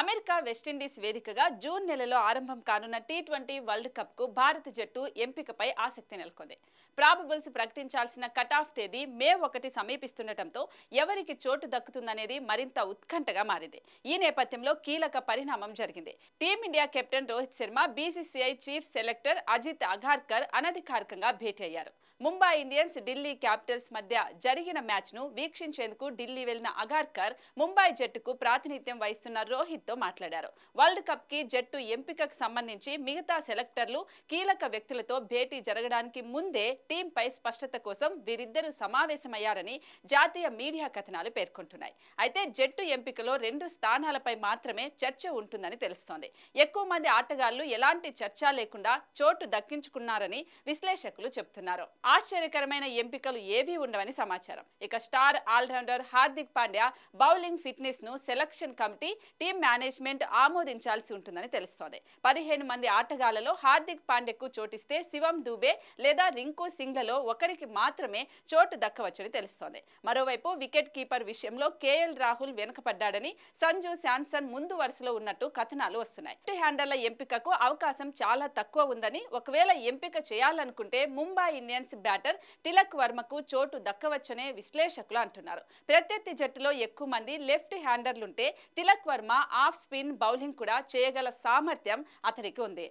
America West Indies వేదికగా June నెలలో ఆరంభం కానున్న టీ ట్వంటీ వరల్డ్ కప్కు భారత జట్టు ఎంపికపై ఆసక్తి నెలకొంది ప్రాబుల్స్ ప్రకటించాల్సిన కట్ ఆఫ్ తేదీ మే ఒకటి సమీపిస్తుండటంతో ఎవరికి చోటు దక్కుతుందనేది మరింత ఉత్కంఠగా మారింది ఈ నేపథ్యంలో కీలక పరిణామం జరిగింది team india captain Rohit Sharma BCCI chief selector Ajit Agarkar అనధికారికంగా భేటీ అయ్యారు ముంబై ఇండియన్స్ ఢిల్లీ క్యాపిటల్స్ మధ్య జరిగిన మ్యాచ్ను వీక్షించేందుకు ఢిల్లీ వెళ్లిన అగార్కర్ ముంబై జట్టుకు ప్రాతినిధ్యం వహిస్తున్న రోహిత్తో మాట్లాడారు వరల్డ్ కప్కి జట్టు ఎంపికకు సంబంధించి మిగతా సెలెక్టర్లు కీలక వ్యక్తులతో భేటీ జరగడానికి ముందే టీంపై స్పష్టత కోసం వీరిద్దరూ సమావేశమయ్యారని జాతీయ మీడియా కథనాలు పేర్కొంటున్నాయి అయితే జట్టు ఎంపికలో రెండు స్థానాలపై మాత్రమే చర్చ ఉంటుందని తెలుస్తోంది ఎక్కువ మంది ఆటగాళ్లు ఎలాంటి చర్చ లేకుండా చోటు దక్కించుకున్నారని విశ్లేషకులు చెబుతున్నారు ఆశ్చర్యకరమైన ఎంపికలు ఏవీ ఉండవని సమాచారం ఇక star allrounder Hardik Pandya bowling fitness ను సెలక్షన్ కమిటీ టీం మేనేజ్మెంట్ ఆమోదించాల్సి ఉంటుందని తెలుస్తోంది పదిహేను మంది ఆటగాళ్లలో హార్దిక్ పాండ్యకు చోటిస్తే శివం దూబే లేదా రింకు సింగ్లలో ఒకరికి మాత్రమే చోటు దక్కవచ్చని తెలుస్తోంది మరోవైపు వికెట్ కీపర్ విషయంలో కేఎల్ రాహుల్ వెనుకపడ్డాడని సంజు శాంసన్ ముందు వరుసలో ఉన్నట్టు కథనాలు వస్తున్నాయి లెఫ్ట్ హ్యాండర్ల ఎంపికకు అవకాశం చాలా తక్కువ ఉందని ఒకవేళ ఎంపిక చేయాలనుకుంటే ముంబై ఇండియన్స్ బ్యాటర్ తిలక్ వర్మకు చోటు దక్కవచ్చనే విశ్లేషకులు అంటున్నారు ప్రత్యర్థి జట్టులో ఎక్కువ మంది లెఫ్ట్ హ్యాండర్లుంటే Tilak Varma off spin bowling కూడా చేయగల సామర్థ్యం అతనికి ఉంది